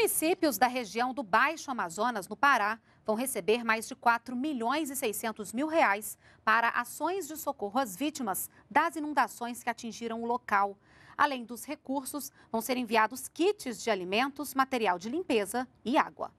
Municípios da região do Baixo Amazonas, no Pará, vão receber mais de 4 milhões e 600 mil reais para ações de socorro às vítimas das inundações que atingiram o local. Além dos recursos, vão ser enviados kits de alimentos, material de limpeza e água.